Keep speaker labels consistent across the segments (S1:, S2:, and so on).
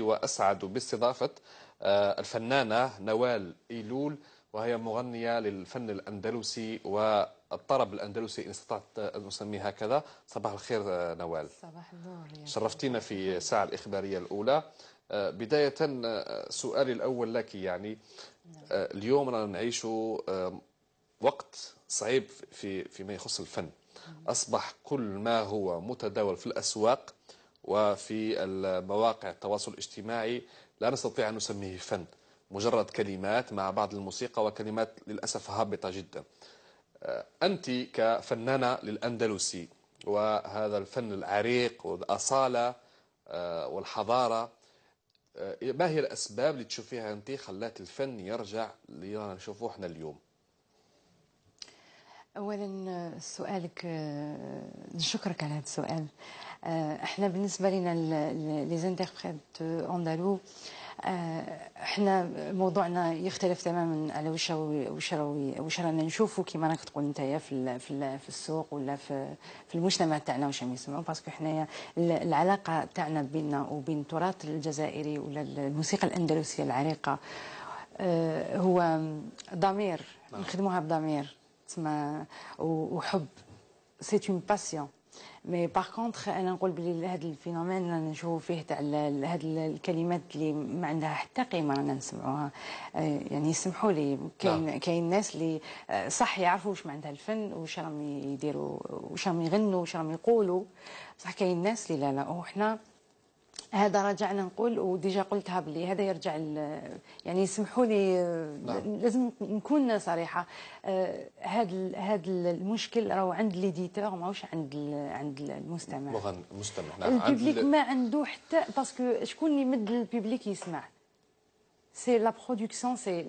S1: وأسعد باستضافة آه، الفنانة نوال إيلول وهي مغنية للفن الأندلسي والطرب الأندلسي إن استطعت أن أسميه هكذا صباح الخير آه، نوال صباح النور شرفتينا في الساعة الإخبارية الأولى آه، بداية سؤالي الأول لك يعني اليوم رانا نعيش وقت صعيب في فيما يخص الفن أصبح كل ما هو متداول في الأسواق وفي المواقع التواصل الاجتماعي لا نستطيع أن نسميه فن مجرد كلمات مع بعض الموسيقى وكلمات للأسف هابطة جدا آه، أنت كفنانة للأندلسي وهذا الفن العريق والأصالة آه، والحضارة آه، ما هي الأسباب اللي تشوفيها أنت خلات الفن يرجع لنا نشوفه احنا اليوم
S2: اولا سؤالك آه، نشكرك على هذا السؤال آه، احنا بالنسبه لنا لي زانتربريت اندالو احنا موضوعنا يختلف تماما على واش واش واش رانا نشوفوا كيما راك تقول نتايا في في السوق ولا في في المجتمع تاعنا واش يسمعوا باسكو حنايا العلاقه تاعنا بيننا وبين التراث الجزائري ولا الموسيقى الاندلسيه العريقه آه، هو ضمير نعم. نخدموها بضمير ما وحب سي اون باسيون مي باغ كونتخ انا نقول بلي هذا الفينومين اللي نشوفوا فيه تاع هاد الكلمات اللي ما عندها حتى قيمه رانا نسمعوها آه، يعني سمحوا لي كاين نعم. كاين ناس اللي آه، صح يعرفوا واش معناتها الفن واش راهم يديروا واش راهم يغنوا واش راهم يقولوا بصح كاين ناس اللي لا لا وحنا هذا رجعنا نقول وديجا قلتها بلي هذا يرجع يعني يسمحوا لي نعم. لازم نكون صريحه هذا آه، هذا المشكل راهو عند ليديتور ماهوش عند عند المستمع
S1: المستمع نعم الببليك ما
S2: عنده حتى باسكو شكون اللي يمد الببليك يسمع سي لا برودكسيون سي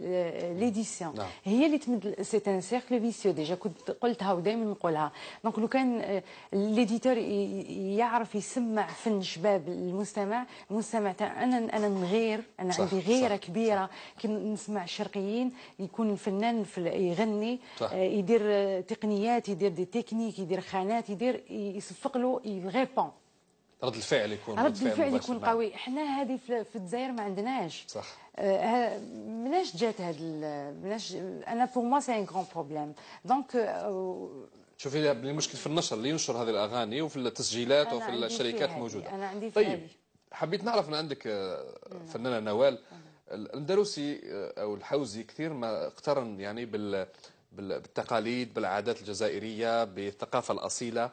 S2: ليديسيون هي اللي تمد سي ان سيركل فيسيو ديجا كنت قلتها ودائما نقولها دونك لو كان ليديتور آه، يعرف يسمع فن شباب المستمع المستمع تاع انا انا نغير انا صح عندي غيره صح كبيره كي نسمع الشرقيين يكون الفنان يغني صح آه، يدير آه، تقنيات يدير دي تكنيك يدير خانات يدير يصفق له يغيبون
S1: رد الفعل يكون رد, الفعل يكون نعم. قوي
S2: حنا هذه في الجزائر ما عندناش صح آه مناش جات هاد مناش انا فور موا سي ان كرون بروبليم دونك
S1: شوفي المشكل في النشر اللي ينشر هذه الاغاني وفي التسجيلات وفي الشركات الموجوده انا
S2: عندي في طيب هذه.
S1: حبيت نعرف من عندك آه، نعم. فنانه نوال نعم. الاندلسي آه، او الحوزي كثير ما اقترن يعني بال بالتقاليد بالعادات الجزائريه بالثقافه الاصيله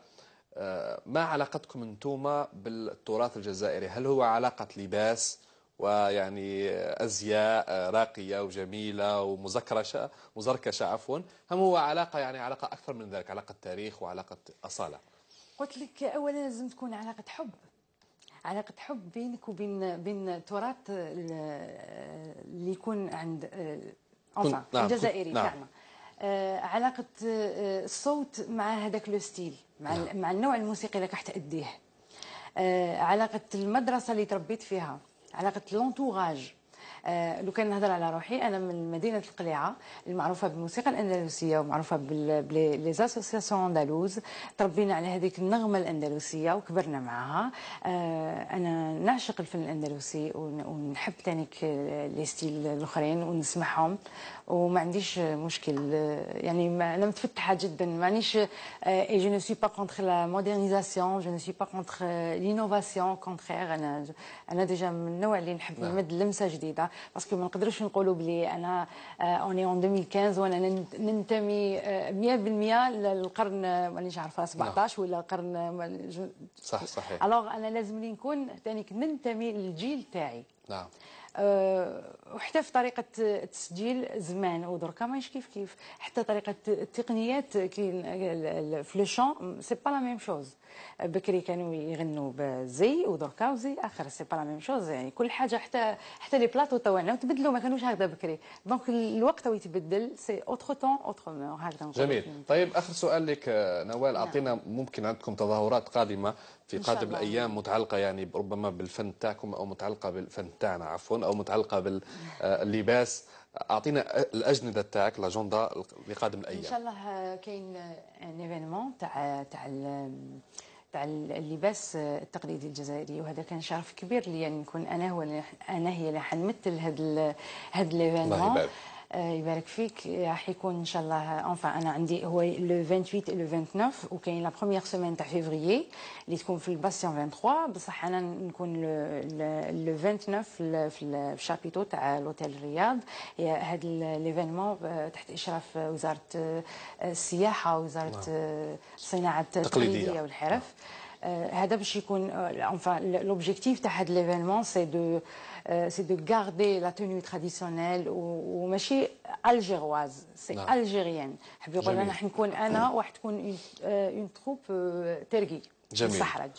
S1: آه، ما علاقتكم انتوما بالتراث الجزائري هل هو علاقة لباس ويعني أزياء آه، راقية وجميلة ومزكرشة مزركشة عفوا هم هو علاقة يعني علاقة أكثر من ذلك علاقة تاريخ وعلاقة أصالة
S2: قلت لك أولا لازم تكون علاقة حب علاقة حب بينك وبين بين تراث اللي يكون عند آه، نعم الجزائري نعم. تاعنا آه، علاقه آه، الصوت مع هذاك لو ستيل مع نعم. مع النوع الموسيقي اللي راح تاديه آه، علاقه المدرسه اللي تربيت فيها علاقه لونتوراج آه، لو كان نهضر على روحي انا من مدينه القليعه المعروفه بالموسيقى الاندلسيه ومعروفه بلي زاسوسياسيون اندلوز تربينا على هذيك النغمه الاندلسيه وكبرنا معاها آه، انا نعشق الفن الاندلسي ونحب ثاني لي ستيل الاخرين ونسمعهم وما عنديش مشكل آه، يعني انا متفتحه جدا مانيش اي جو نو سوي با كونتر لا مودرنيزاسيون جو نو سوي با كونتر لينوفاسيون كونترير انا انا ديجا من النوع اللي نحب نعم. نمد لمسه جديده باسكو ما نقدرش نقولوا بلي انا اوني اون 2015 وانا ننتمي 100% للقرن مانيش عارفه 17 ولا قرن
S1: صح صحيح الوغ
S2: انا لازم نكون ثاني ننتمي للجيل تاعي نعم آه، وحتى في طريقه التسجيل زمان ودركا ماهيش كيف كيف حتى طريقه التقنيات كي في لو شون سي با لا ميم شوز بكري كانوا يغنوا بزي ودركا وزي اخر سي با لا ميم شوز يعني كل حاجه حتى حتى لي بلاطو توا تبدلوا ما كانوش هكذا بكري دونك الوقت يتبدل سي اوتر تون اوتر مور هكذا نقول جميل
S1: طيب اخر سؤال لك آه، نوال نعم. اعطينا ممكن عندكم تظاهرات قادمه في قادم الايام متعلقه يعني ربما بالفن تاعكم او متعلقه بالفن تاعنا عفوا باللون أو متعلقة باللباس اعطينا الاجنده تاعك لاجندا لقادم الايام ان شاء
S2: الله كاين ان ايفينمون تاع تاع تاع اللباس التقليدي الجزائري وهذا كان شرف كبير لي نكون انا هو انا هي اللي حنمثل هذا هذا ليفينمون يبارك فيك راح يكون ان شاء الله انفع انا عندي هو لو 28 لو 29 وكاين لا بروميير سيمين تاع فيفريي اللي تكون في الباسيون 23 بصح انا نكون لو 29 في الشابيتو تاع لوتيل الرياض هذا ليفينمون تحت اشراف وزاره السياحه وزاره الصناعه التقليديه والحرف آه. هذا باش يكون لوبجيكتيف تاع هذا ليفينمون سي دو سي دو غاردي لا tenue تراديسيونيل وماشي الجيرواز سي الجيريان حبي يقول انا حنكون انا وراح تكون اون تروب ترقي جميل الصحراء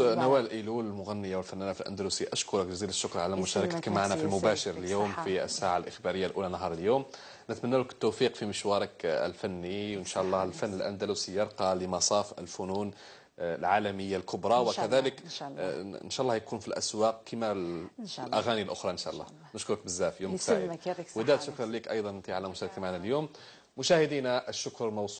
S2: نوال
S1: ايلول المغنيه والفنانه في الاندلسي اشكرك جزيل الشكر على مشاركتك معنا في المباشر اليوم في الساعه الاخباريه الاولى نهار اليوم نتمنى لك التوفيق في مشوارك الفني وان شاء الله الفن الاندلسي يرقى لمصاف الفنون العالمية الكبرى إن شاء وكذلك إن شاء, الله. آه، إن شاء الله يكون في الأسواق كما الأغاني الأخرى إن شاء الله, إن شاء الله. نشكرك بزاف يوم سعيد وداد شكرا لك أيضا أنت على مشاركة معنا اليوم مشاهدينا الشكر موصول